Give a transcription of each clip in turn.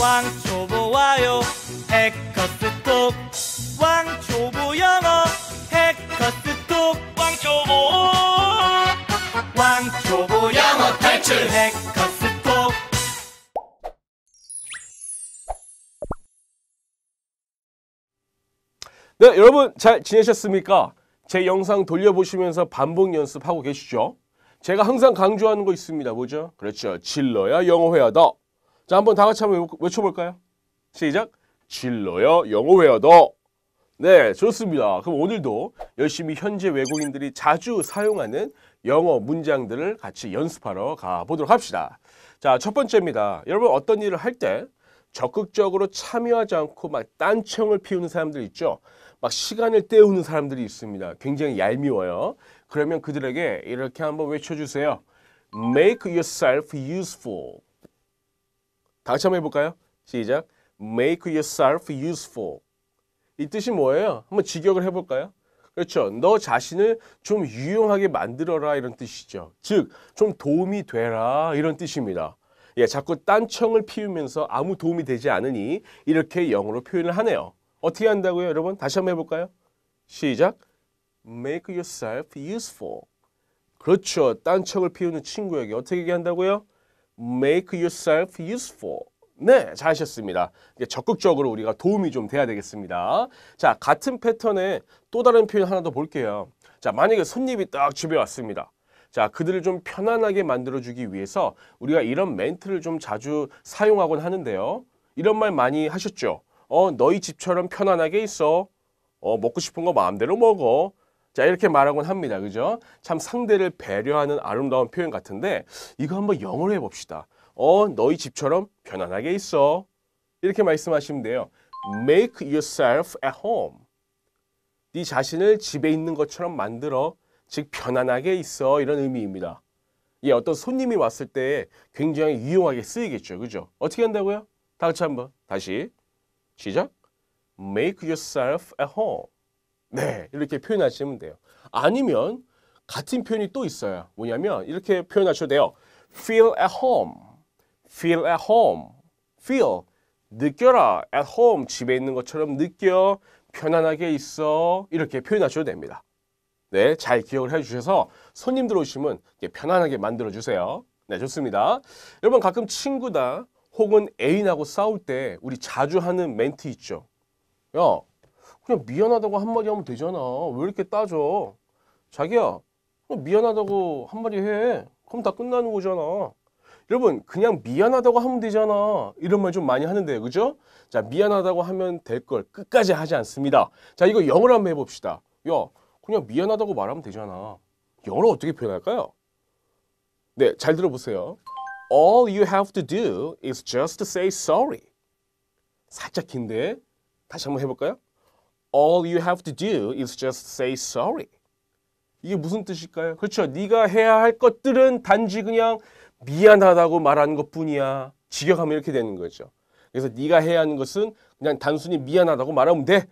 왕초보 와요 해커스톡 왕초보 영어 해커스톡 왕초보 왕초보 영어 탈출 해커스톡 네 여러분 잘 지내셨습니까? 제 영상 돌려보시면서 반복 연습하고 계시죠? 제가 항상 강조하는 거 있습니다. 뭐죠? 그렇죠. 질러야 영어회화다. 자, 한번 다 같이 한번 외쳐볼까요? 시작! 진로요 영어 외워도 네, 좋습니다. 그럼 오늘도 열심히 현재 외국인들이 자주 사용하는 영어 문장들을 같이 연습하러 가보도록 합시다. 자, 첫 번째입니다. 여러분 어떤 일을 할 때 적극적으로 참여하지 않고 막 딴청을 피우는 사람들 있죠? 막 시간을 때우는 사람들이 있습니다. 굉장히 얄미워요. 그러면 그들에게 이렇게 한번 외쳐주세요. Make yourself useful. 같이 한번 해볼까요? 시작. Make yourself useful. 이 뜻이 뭐예요? 한번 직역을 해볼까요? 그렇죠. 너 자신을 좀 유용하게 만들어라 이런 뜻이죠. 즉, 좀 도움이 되라 이런 뜻입니다. 예, 자꾸 딴청을 피우면서 아무 도움이 되지 않으니 이렇게 영어로 표현을 하네요. 어떻게 한다고요, 여러분? 다시 한번 해볼까요? 시작. Make yourself useful. 그렇죠. 딴청을 피우는 친구에게 어떻게 얘기한다고요? make yourself useful. 네, 잘하셨습니다. 적극적으로 우리가 도움이 좀 돼야 되겠습니다. 자, 같은 패턴의 또 다른 표현 하나 더 볼게요. 자, 만약에 손님이 딱 집에 왔습니다. 자, 그들을 좀 편안하게 만들어주기 위해서 우리가 이런 멘트를 좀 자주 사용하곤 하는데요. 이런 말 많이 하셨죠? 어, 너희 집처럼 편안하게 있어. 어, 먹고 싶은 거 마음대로 먹어. 자 이렇게 말하곤 합니다. 그죠? 참 상대를 배려하는 아름다운 표현 같은데 이거 한번 영어로 해봅시다. 어 너희 집처럼 편안하게 있어. 이렇게 말씀하시면 돼요. Make yourself at home. 네 자신을 집에 있는 것처럼 만들어. 즉 편안하게 있어 이런 의미입니다. 예, 어떤 손님이 왔을 때 굉장히 유용하게 쓰이겠죠. 그죠? 어떻게 한다고요? 다 같이 한번 다시 시작. Make yourself at home. 네, 이렇게 표현하시면 돼요. 아니면 같은 표현이 또 있어요. 뭐냐면 이렇게 표현하셔도 돼요. feel at home, feel at home, feel 느껴라 at home 집에 있는 것처럼 느껴 편안하게 있어 이렇게 표현하셔도 됩니다. 네, 잘 기억을 해주셔서 손님들 오시면 편안하게 만들어주세요. 네, 좋습니다. 여러분 가끔 친구다 혹은 애인하고 싸울 때 우리 자주 하는 멘트 있죠. 야, 어, 그냥 미안하다고 한마디 하면 되잖아. 왜 이렇게 따져? 자기야, 미안하다고 한마디 해. 그럼 다 끝나는 거잖아. 여러분, 그냥 미안하다고 하면 되잖아. 이런 말 좀 많이 하는데, 그죠? 자, 미안하다고 하면 될 걸 끝까지 하지 않습니다. 자, 이거 영어로 한번 해봅시다. 야, 그냥 미안하다고 말하면 되잖아. 영어로 어떻게 표현할까요? 네, 잘 들어보세요. All you have to do is just say sorry. 살짝 긴데 다시 한번 해볼까요? all you have to do is just say sorry. 이게 무슨 뜻일까요? 그렇죠. 네가 해야 할 것들은 단지 그냥 미안하다고 말하는 것뿐이야. 직역하면 이렇게 되는 거죠. 그래서 네가 해야 하는 것은 그냥 단순히 미안하다고 말하면 돼.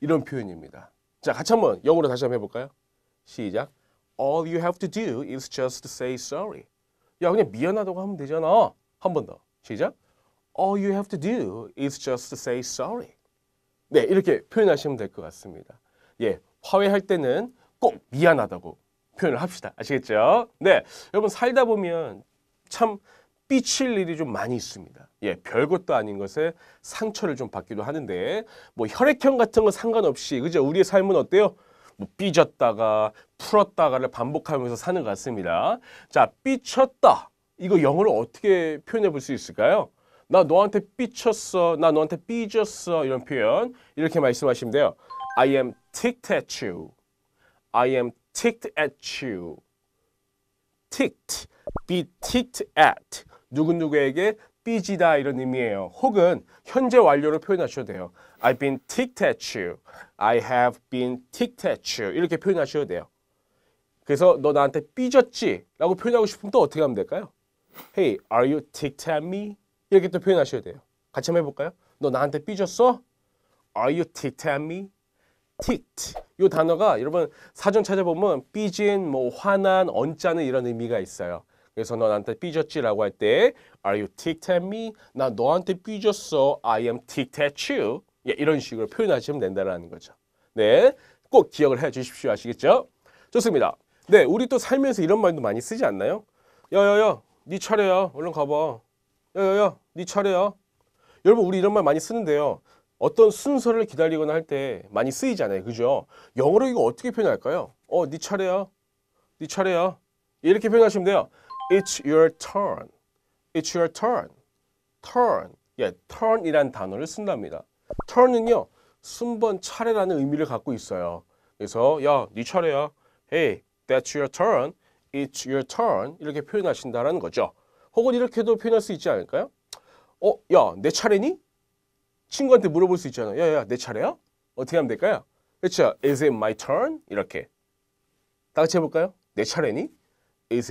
이런 표현입니다. 자, 같이 한번 영어로 다시 한번 해볼까요? 시작. All you have to do is just say sorry. 야, 그냥 미안하다고 하면 되잖아. 한 번 더. 시작. All you have to do is just say sorry. 네, 이렇게 표현하시면 될 것 같습니다. 예, 화해할 때는 꼭 미안하다고 표현을 합시다. 아시겠죠? 네, 여러분 살다 보면 참 삐칠 일이 좀 많이 있습니다. 예, 별것도 아닌 것에 상처를 좀 받기도 하는데 뭐 혈액형 같은 거 상관없이 그죠? 우리의 삶은 어때요? 뭐 삐졌다가 풀었다가를 반복하면서 사는 것 같습니다. 자, 삐쳤다. 이거 영어로 어떻게 표현해 볼 수 있을까요? 나 너한테 삐쳤어. 나 너한테 삐졌어. 이런 표현. 이렇게 말씀하시면 돼요. I am ticked at you. I am ticked at you. ticked. be ticked at. 누구누구에게 삐지다 이런 의미예요. 혹은 현재 완료로 표현하셔도 돼요. I've been ticked at you. I have been ticked at you. 이렇게 표현하셔도 돼요. 그래서 너 나한테 삐졌지? 라고 표현하고 싶으면 또 어떻게 하면 될까요? Hey, are you ticked at me? 이렇게 또 표현하셔야 돼요. 같이 한번 해볼까요? 너 나한테 삐졌어? Are you ticked at me? ticked 이 단어가 여러분 사전 찾아보면 삐진, 뭐 화난, 언짢은 이런 의미가 있어요. 그래서 너 나한테 삐졌지라고 할 때 Are you ticked at me? 나 너한테 삐졌어. I am ticked at you. 예, 이런 식으로 표현하시면 된다는 거죠. 네, 꼭 기억을 해 주십시오. 아시겠죠? 좋습니다. 네, 우리 또 살면서 이런 말도 많이 쓰지 않나요? 야야야, 네 차례야. 얼른 가봐. 여여여 네 차례야 여러분 우리 이런 말 많이 쓰는데요 어떤 순서를 기다리거나 할 때 많이 쓰이잖아요 그죠 영어로 이거 어떻게 표현할까요 어네 차례야 네 차례야 네 이렇게 표현하시면 돼요 It's your turn It's your turn turn 예, turn이란 단어를 쓴답니다 turn은요 순번 차례라는 의미를 갖고 있어요 그래서 야네 차례야 Hey that's your turn It's your turn 이렇게 표현하신다라는 거죠 혹은 이렇게도 표현할 수 있지 않을까요? 어, 야, 내 차례니? 친구한테 물어볼 수 있잖아. 야, 야, 내 차례야? 어떻게 하면 될까요? 그렇죠. Is it my turn? 이렇게. 다 같이 해볼까요? 내 차례니?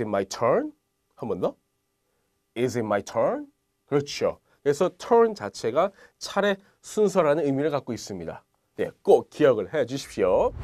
Is it my turn? 한 번 더. Is it my turn? 그렇죠. 그래서 turn 자체가 차례 순서라는 의미를 갖고 있습니다. 네, 꼭 기억을 해 주십시오.